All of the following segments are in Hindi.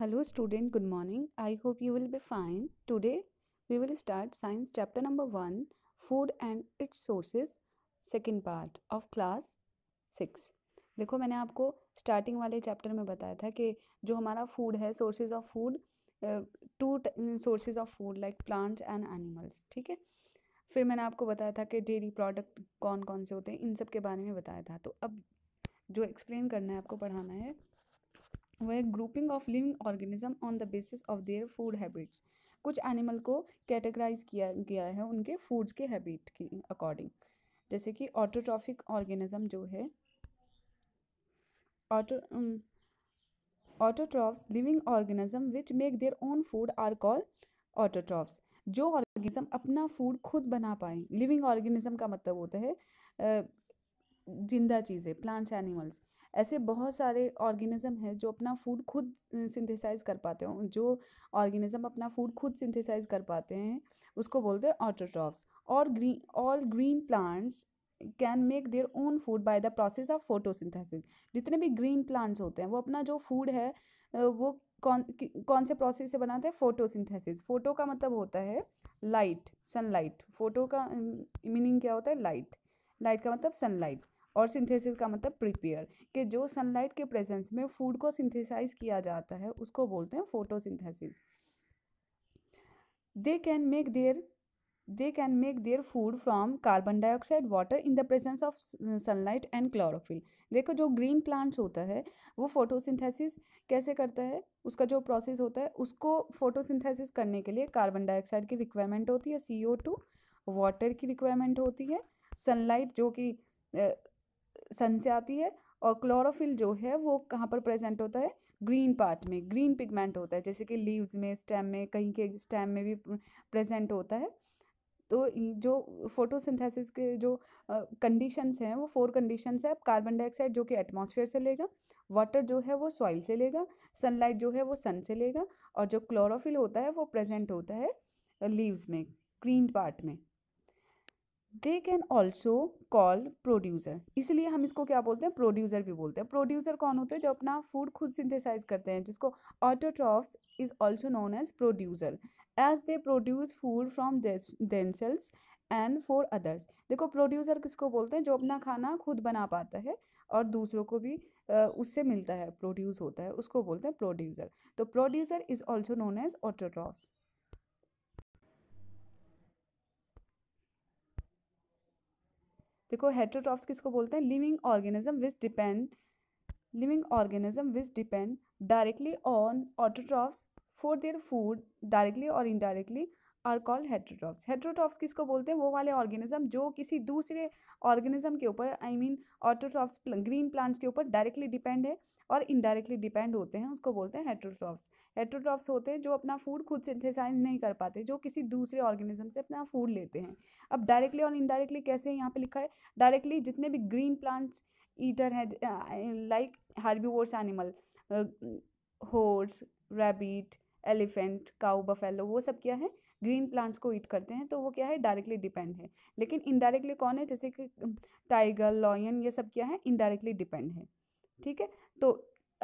Hello student good morning I hope you will be fine today we will start science chapter number one food and its sources second part of class six देखो मैंने आपको स्टार्टिंग वाले चैप्टर में बताया था कि जो हमारा फूड है sources of food to sources of food like plants and animals ठीक है फिर मैंने आपको बताया था कि डेयरी प्रोडक्ट कौन कौन से होते हैं इन सब के बारे में बताया था तो अब जो एक्सप्लेन करना है आपको पढ़ाना है वह grouping of living organism on the basis of their food habits कुछ एनिमल को कैटेगराइज किया गया है उनके फूड्स के हैबिट के अकॉर्डिंग जैसे कि ऑटोट्रॉफिक ऑर्गेनिज्म जो है auto autotrophs living organism which make their own food are call autotrophs जो ऑर्गेनिज्म अपना फूड खुद बना पाए लिविंग ऑर्गेनिज्म का मतलब होता है जिंदा चीज़ें प्लांट्स एनिमल्स ऐसे बहुत सारे ऑर्गेनिज्म हैं जो अपना फूड खुद सिंथेसाइज कर पाते हैं जो ऑर्गेनिज्म अपना फूड खुद सिंथेसाइज कर पाते हैं उसको बोलते हैं ऑटोट्रॉफ्स और green all green plants can make their own food by the process of photosynthesis जितने भी ग्रीन प्लांट्स होते हैं वो अपना जो फूड है वो कौन कौन से प्रोसेस से बनाते हैं फोटोसिंथेसिस फोटो का मतलब होता है लाइट सनलाइट फोटो का मीनिंग क्या होता है लाइट लाइट का मतलब सनलाइट और सिंथेसिस का मतलब प्रिपेयर कि जो सनलाइट के प्रेजेंस में फूड को सिंथेसाइज किया जाता है उसको बोलते हैं photosynthesis they can make their they can make their food from carbon dioxide water in the presence of sunlight and chlorophyll देखो जो ग्रीन प्लांट्स होता है वो फोटोसिंथेसिस कैसे करता है उसका जो प्रोसेस होता है उसको फोटोसिंथेसिस करने के लिए कार्बन डाइऑक्साइड की रिक्वायरमेंट होती है सी ओ टू वाटर की रिक्वायरमेंट होती है सनलाइट जो कि uh, सन से आती है और क्लोरोफिल जो है वो कहाँ पर प्रेजेंट होता है ग्रीन पार्ट में ग्रीन पिगमेंट होता है जैसे कि लीव्स में स्टेम में कहीं के स्टेम में भी प्रेजेंट होता है तो जो फोटोसिंथेसिस के जो कंडीशंस हैं वो फोर कंडीशंस है कार्बन डाइऑक्साइड जो कि एटमॉस्फेयर से लेगा वाटर जो है वो सॉइल से लेगा सनलाइट जो है वो सन से लेगा और जो क्लोरोफिल होता है वो प्रेजेंट होता है लीव्स में ग्रीन पार्ट में they can also call producer इसलिए हम इसको क्या बोलते हैं प्रोड्यूसर भी बोलते हैं प्रोड्यूसर कौन होते हैं जो अपना फूड खुद सिंथेसाइज करते हैं जिसको autotrophs is also known as producer as they produce food from themselves and for others देखो प्रोड्यूसर किसको बोलते हैं जो अपना खाना खुद बना पाता है और दूसरों को भी उससे मिलता है प्रोड्यूस होता है उसको बोलते हैं प्रोड्यूसर तो producer is also known as autotrophs देखो हेट्रोट्रॉफ्स किसको बोलते हैं living organism which depend living organism which depend directly on autotrophs for their food directly और indirectly are called heterotrophs heterotrophs किसको बोलते हैं वो वाले ऑर्गेनिज्म जो किसी दूसरे ऑर्गेनिज्म के ऊपर I mean autotrophs green plants के ऊपर डायरेक्टली डिपेंड है और इनडायरेक्टली डिपेंड होते हैं उसको बोलते हैं हेट्रोटॉफ्स हेट्रोटॉफ्स होते हैं जो अपना फूड खुद सिंथेसाइज नहीं कर पाते जो किसी दूसरे ऑर्गेनिज्म से अपना फूड लेते हैं अब डायरेक्टली और इनडायरेक्टली कैसे यहाँ पर लिखा है डायरेक्टली जितने भी ग्रीन प्लांट्स ईटर हैं like herbivores animal horse rabbit elephant cow buffalo वो सब क्या है ग्रीन प्लांट्स को ईट करते हैं तो वो क्या है डायरेक्टली डिपेंड है लेकिन इनडायरेक्टली कौन है जैसे कि टाइगर लॉयन ये सब क्या है इनडायरेक्टली डिपेंड है ठीक है तो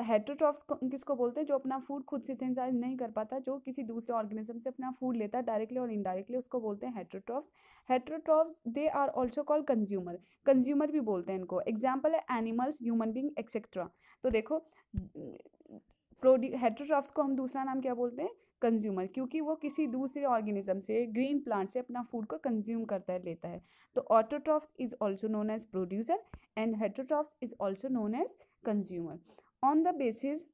हेट्रोट्रॉफ्स किसको बोलते हैं जो अपना फूड खुद सिंथेसाइज नहीं कर पाता जो किसी दूसरे ऑर्गेनिज्म से अपना फूड लेता है डायरेक्टली और इनडायरेक्टली उसको बोलते हैं heterotrophs heterotrophs they are also call consumer consumer भी बोलते हैं इनको एग्जाम्पल है एनिमल्स ह्यूमन बींग एक्सेट्रा तो देखो प्रोड्यू हेट्रोट्रॉफ्स को हम दूसरा नाम क्या बोलते हैं कंज्यूमर क्योंकि वो किसी दूसरे ऑर्गेनिज्म से ग्रीन प्लांट से अपना फूड को कंज्यूम करता है लेता है तो autotrophs is also known as producer and heterotrophs is also known as consumer on the basis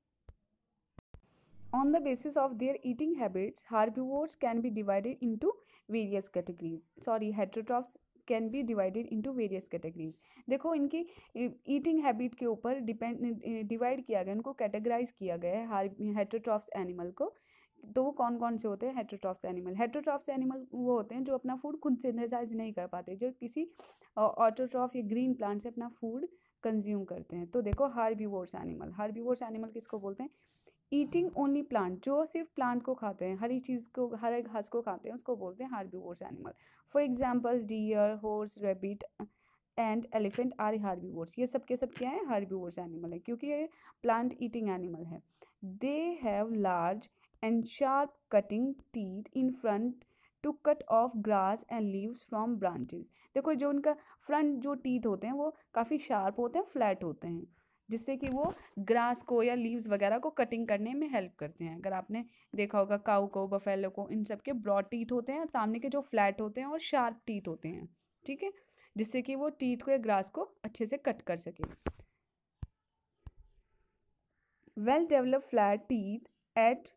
On the basis of their eating habits, herbivores can be divided into various categories. Sorry, heterotrophs can be divided into various categories देखो इनकी ईटिंग हैबिट के ऊपर डिपेंड डिवाइड किया गया इनको कैटेगराइज किया गया है हेट्रोट्रॉफ्स एनिमल को तो वो कौन कौन से होते हैं हेट्रोट्रॉफ्स एनिमल हेट्रोट्रॉफ्स एनिमल वो होते हैं जो अपना फूड खुद सिंथेसाइज नहीं कर पाते जो किसी ऑटोट्रॉफ या ग्रीन प्लांट से अपना फूड कंज्यूम करते हैं तो देखो हार्बिवोर्स एनिमल हार्बिवोर्स एनिमल किसको बोलते हैं ईटिंग ओनली प्लांट जो सिर्फ प्लांट को खाते हैं हरी चीज़ को हर घास को खाते हैं उसको बोलते हैं herbivores animal for example deer horse rabbit and elephant are herbivores ये सब के सब क्या है हार्बिवोर्स एनिमल है क्योंकि ये प्लांट ईटिंग एनिमल है they have large and sharp cutting teeth in front to cut off grass and leaves from branches. देखो जो उनका फ्रंट जो टीथ होते हैं वो काफ़ी शार्प होते हैं फ्लैट होते हैं जिससे कि वो ग्रास को या लीव्स वगैरह को कटिंग करने में हेल्प करते हैं अगर आपने देखा होगा काऊ को बफेलो को इन सब के ब्रॉड टीथ होते हैं सामने के जो फ्लैट होते हैं और शार्प टीथ होते हैं ठीक है जिससे कि वो टीथ को या ग्रास को अच्छे से कट कर सके well develop flat teeth at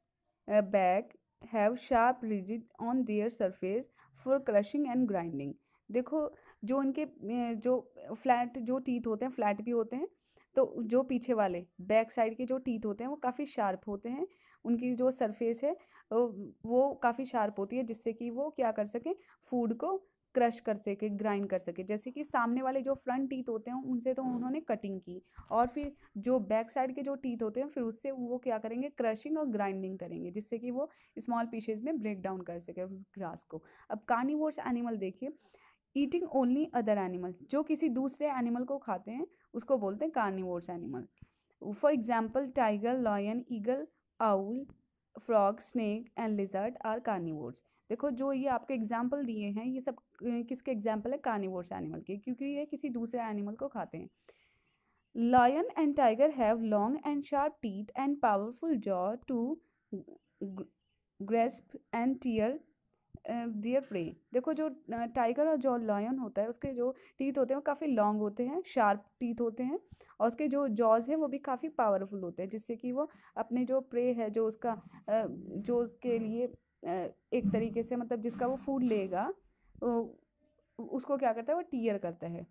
back have sharp ridged on their surface for crushing and grinding देखो जो इनके जो फ्लैट जो टीथ होते हैं फ्लैट भी होते हैं तो जो पीछे वाले बैक साइड के जो टीथ होते हैं वो काफ़ी शार्प होते हैं उनकी जो सरफेस है वो काफ़ी शार्प होती है जिससे कि वो क्या कर सकें फूड को क्रश कर सके ग्राइंड कर सके जैसे कि सामने वाले जो फ्रंट टीथ होते हैं उनसे तो हम्म। उन्होंने कटिंग की और फिर जो बैक साइड के जो टीथ होते हैं फिर उससे वो क्या करेंगे क्रशिंग और ग्राइंडिंग करेंगे जिससे कि वो स्मॉल पीसेज में ब्रेक डाउन कर सके उस ग्रास को अब कार्निवोर्स एनिमल देखिए ईटिंग ओनली अदर एनिमल जो किसी दूसरे एनिमल को खाते हैं उसको बोलते हैं carnivores animal for example tiger lion eagle owl frog snake and lizard are carnivores देखो जो ये आपके एग्जाम्पल दिए हैं ये सब किसके एग्जाम्पल है कार्निवोर्स एनिमल के क्योंकि ये किसी दूसरे एनिमल को खाते हैं lion and tiger have long and sharp teeth and powerful jaw to grasp and tear their prey देखो जो टाइगर और जो लायन होता है उसके जो टीथ होते हैं वो काफ़ी लॉन्ग होते हैं शार्प टीथ होते हैं और उसके जो जॉज हैं वो भी काफ़ी पावरफुल होते हैं जिससे कि वो अपने जो प्रे है जो उसका जो उसके लिए एक तरीके से मतलब जिसका वो फूड लेगा उसको क्या करता है वो टीयर करता है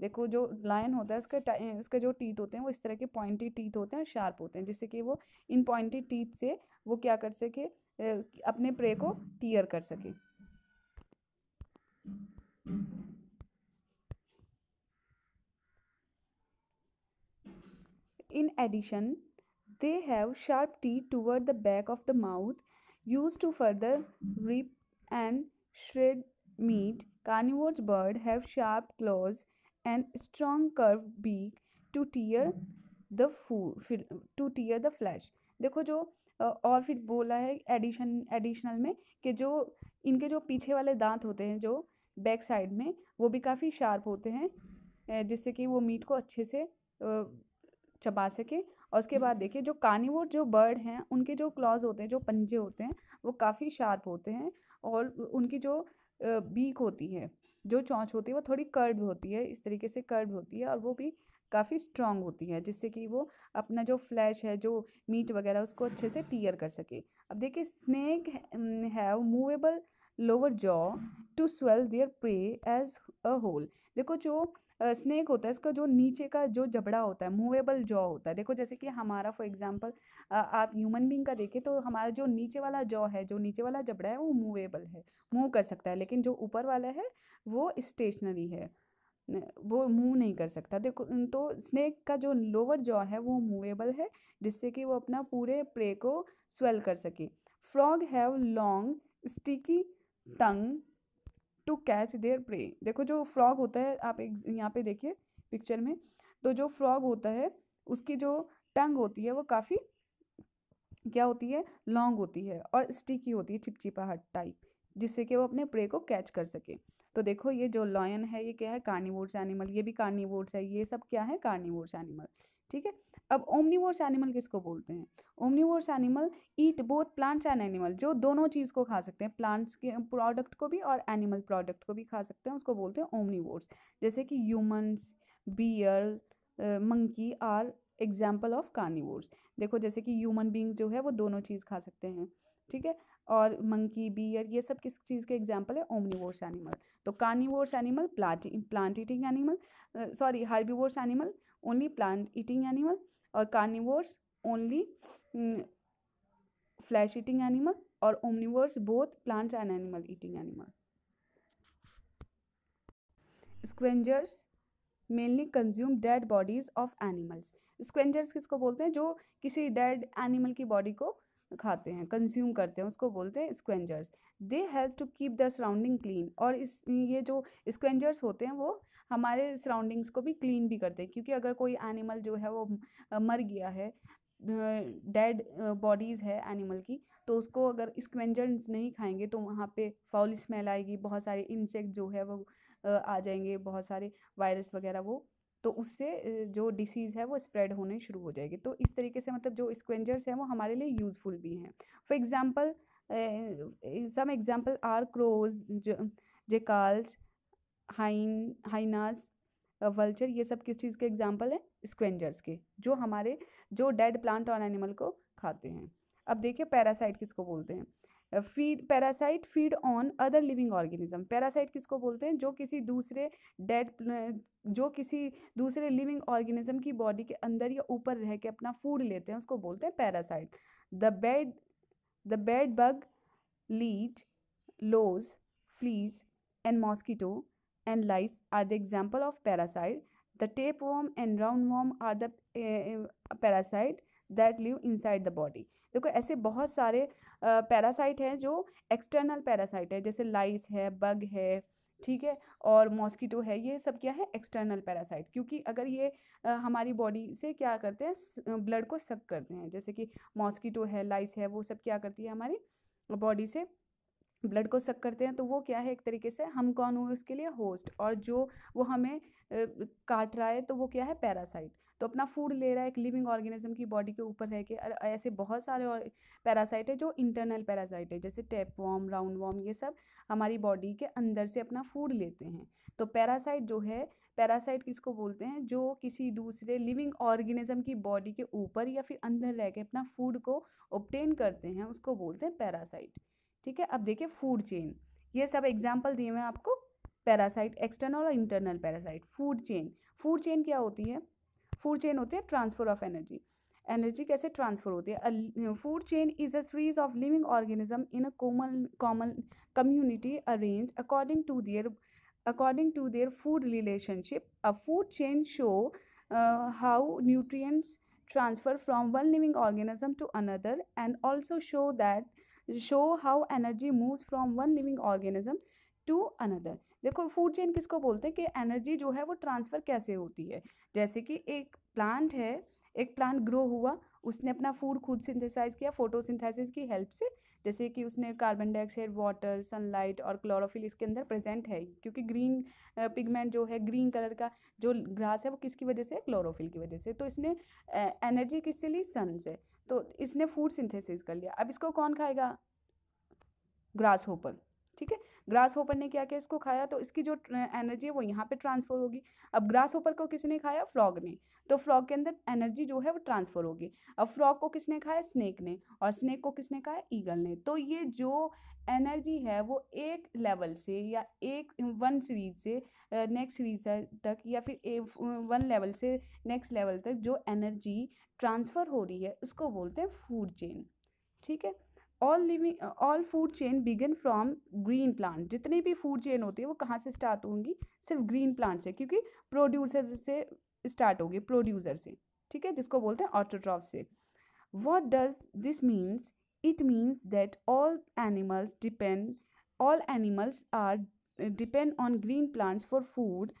देखो जो लायन होता है उसके उसके जो टीथ होते हैं वो इस तरह के पॉइंटी टीथ होते हैं शार्प होते हैं जिससे कि वो इन पॉइंटी टीथ से वो क्या कर सके अपने प्रे को टीयर कर सके in addition they have sharp teeth toward the back of the mouth use to further rip and shred meat carnivores bird have sharp claws and strong curve beak to tear the फू टू टीयर द फ्लैश देखो जो और फिर बोला है एडिशन एडिशनल में कि जो इनके जो पीछे वाले दांत होते हैं जो बैक साइड में वो भी काफ़ी शार्प होते हैं जिससे कि वो मीट को अच्छे से चबा सके और उसके बाद देखिए जो कानीवोर जो बर्ड हैं उनके जो क्लॉज होते हैं जो पंजे होते हैं वो काफ़ी शार्प होते हैं और उनकी जो बीक होती है जो चौंच होती है वो थोड़ी कर्ड होती है इस तरीके से कर्ड होती है और वो भी काफ़ी स्ट्रांग होती है जिससे कि वो अपना जो फ्लैश है जो मीट वगैरह उसको अच्छे से टीयर कर सके अब देखिए snake have movable lower jaw to swallow their prey as a whole देखो जो स्नैक होता है इसका जो नीचे का जो जबड़ा होता है मूवेबल जॉ होता है देखो जैसे कि हमारा फॉर एग्जांपल आप ह्यूमन बींग का देखें तो हमारा जो नीचे वाला जॉ है जो नीचे वाला जबड़ा है वो मूवेबल है मूव कर सकता है लेकिन जो ऊपर वाला है वो स्टेशनरी है वो मूव नहीं कर सकता देखो तो स्नेक का जो लोअर जॉ है वो मूवेबल है जिससे कि वो अपना पूरे प्रे को स्वेल कर सके frog have long sticky tongue to catch their prey देखो जो फ्रॉग होता है आप एक यहाँ पे देखिए पिक्चर में तो जो फ्रॉग होता है उसकी जो टंग होती है वो काफ़ी क्या होती है लॉन्ग होती है और स्टिकी होती है चिपचिपाहट टाइप जिससे कि वो अपने प्रे को कैच कर सके तो देखो ये जो लॉयन है ये क्या है कार्निवोर्स एनिमल ये भी कार्निवोर्स है ये सब क्या है कार्निवोर्स एनिमल ठीक है अब ओमनीवोर्स एनिमल किसको बोलते हैं omnivores animal eat both plants and animal जो दोनों चीज़ को खा सकते हैं प्लांट्स के प्रोडक्ट को भी और एनिमल प्रोडक्ट को भी खा सकते हैं उसको बोलते हैं ओमनीवोर्स जैसे कि humans bear monkey are example of carnivores देखो जैसे कि ह्यूमन बींग्स जो है वो दोनों चीज़ खा सकते हैं ठीक है और मंकी बियर ये सब किस चीज़ के एग्जाम्पल है ओमनीवोर्स एनिमल तो carnivores animal plant plant eating animal sorry herbivores animal only plant eating animal और carnivores only flesh eating animal और omnivores both plants and animal eating animal scavengers mainly consume dead bodies of animals scavengers किसको बोलते हैं जो किसी डेड एनिमल की बॉडी को खाते हैं कंज्यूम करते हैं उसको बोलते हैं scavengers they help to keep the surrounding clean और इस ये जो स्क्वेंजर्स होते हैं वो हमारे सराउंडिंग्स को भी क्लीन भी करते हैं क्योंकि अगर कोई एनिमल जो है वो मर गया है डेड बॉडीज़ है एनिमल की तो उसको अगर स्क्वेंजर्स नहीं खाएंगे तो वहाँ पे फाउल स्मेल आएगी बहुत सारे इंसेक्ट जो है वो आ जाएंगे बहुत सारे वायरस वगैरह वो तो उससे जो डिसीज़ है वो स्प्रेड होने शुरू हो जाएगी तो इस तरीके से मतलब जो स्क्वेंजर्स हैं वो हमारे लिए यूज़फुल भी हैं for example some example are crows jackals hyena hyenas vulture ये सब किस चीज़ के एग्जाम्पल हैं स्क्वेंजर्स के जो हमारे जो डेड प्लांट और एनिमल को खाते हैं अब देखिए पैरासाइट किसको बोलते हैं feed parasite feed on other living organism parasite किसको बोलते हैं जो किसी दूसरे डेड जो किसी दूसरे लिविंग ऑर्गेनिज्म की बॉडी के अंदर या ऊपर रह के अपना फूड लेते हैं उसको बोलते हैं parasite the bed the bed bug leech louse fleas and mosquito and lice are the example of parasite the tapeworm and round are are the parasite that live inside the body देखो ऐसे बहुत सारे पैरासाइट हैं जो एक्सटर्नल पैरासाइट है जैसे लाइस है बग है ठीक है और मॉस्किटो है ये सब क्या है एक्सटर्नल पैरासाइट क्योंकि अगर ये आ, हमारी बॉडी से क्या करते हैं ब्लड को सक करते हैं जैसे कि मॉस्किटो है लाइस है वो सब क्या करती है हमारी बॉडी से ब्लड को सक करते हैं तो वो क्या है एक तरीके से हम कौन हुए उसके लिए होस्ट और जो वो हमें काट रहा है तो वो क्या है पैरासाइट तो अपना फूड ले रहा है एक लिविंग ऑर्गेनिज्म की बॉडी के ऊपर रह के ऐसे बहुत सारे पैरासाइट है जो इंटरनल पैरासाइट है जैसे टेप वॉम राउंड वॉम ये सब हमारी बॉडी के अंदर से अपना फूड लेते हैं तो पैरासाइट जो है पैरासाइट किसको बोलते हैं जो किसी दूसरे लिविंग ऑर्गेनिज्म की बॉडी के ऊपर या फिर अंदर रह के अपना फूड को ऑप्टेन करते हैं उसको बोलते हैं पैरासाइट ठीक है अब देखिए फूड चेन ये सब एग्जाम्पल दिए हुए हैं आपको पैरासाइट एक्सटर्नल और internal parasite food chain food chain क्या होती है फूड चेन होती है ट्रांसफ़र ऑफ एनर्जी एनर्जी कैसे ट्रांसफ़र होती है food chain is a series of living organism in a common common community arrange according to their according to their food relationship a food chain show how nutrients transfer from one living organism to another and also show that show how energy move from one living organism to another देखो फूड चेन किसको बोलते हैं कि एनर्जी जो है वो ट्रांसफ़र कैसे होती है जैसे कि एक प्लांट है एक प्लांट ग्रो हुआ उसने अपना फूड खुद सिंथेसाइज किया फोटोसिंथेसिस की हेल्प से जैसे कि उसने कार्बन डाइऑक्साइड वाटर सनलाइट और क्लोरोफिल इसके अंदर प्रेजेंट है क्योंकि ग्रीन पिगमेंट जो है ग्रीन कलर का जो ग्रास है वो किसकी वजह से है क्लोरोफिल की वजह से तो इसने एनर्जी किससे ली सन से तो इसने फूड सिंथेसिस कर लिया अब इसको कौन खाएगा ग्रास होपर ठीक है ग्रास होपर ने क्या किया इसको खाया तो इसकी जो एनर्जी है वो यहाँ पे ट्रांसफर होगी अब ग्रास होपर को किसने खाया फ्रॉग ने तो फ्रॉग के अंदर एनर्जी जो है वो ट्रांसफर होगी अब फ्रॉग को किसने खाया स्नेक ने और स्नेक को किसने खाया ईगल ने तो ये जो एनर्जी है वो एक लेवल से या एक वन सीरीज से नेक्स्ट सीरीज तक या फिर ए, वन लेवल से नेक्स्ट लेवल तक जो एनर्जी ट्रांसफ़र हो रही है उसको बोलते हैं फूड चेन ठीक है all living all food chain begin from green plant जितने भी फूड चेन होती है वो कहाँ से स्टार्ट होंगी सिर्फ ग्रीन प्लांट से क्योंकि प्रोड्यूसर से स्टार्ट होगी प्रोड्यूसर से ठीक है जिसको बोलते हैं ऑटोट्रॉफ से what does this means it means that all animals depend all animals are depend on green plants for food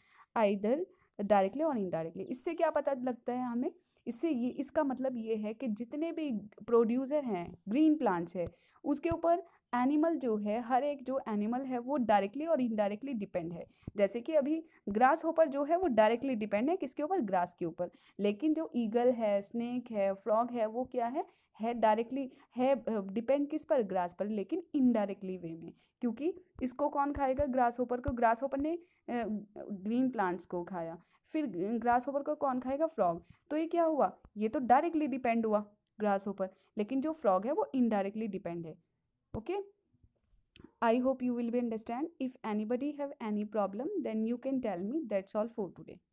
either directly और इनडायरेक्टली इससे क्या पता लगता है हमें इससे ये इसका मतलब ये है कि जितने भी प्रोड्यूसर हैं ग्रीन प्लांट्स है उसके ऊपर एनिमल जो है हर एक जो एनिमल है वो डायरेक्टली और इनडायरेक्टली डिपेंड है जैसे कि अभी ग्रास होपर जो है वो डायरेक्टली डिपेंड है किसके ऊपर ग्रास के ऊपर लेकिन जो ईगल है स्नेक है फ्रॉग है वो क्या है है डायरेक्टली है डिपेंड किस पर ग्रास पर लेकिन इनडायरेक्टली वे में क्योंकि इसको कौन खाएगा ग्रास होपर को ग्रास होपर ने ग्रीन प्लांट्स को खाया फिर ग्रास ओपर का कौन खाएगा फ्रॉग तो ये क्या हुआ ये तो डायरेक्टली डिपेंड हुआ ग्रास ओपर लेकिन जो फ्रॉग है वो इनडायरेक्टली डिपेंड है okay I hope you will be understand if anybody have any problem then you can tell me that's all for today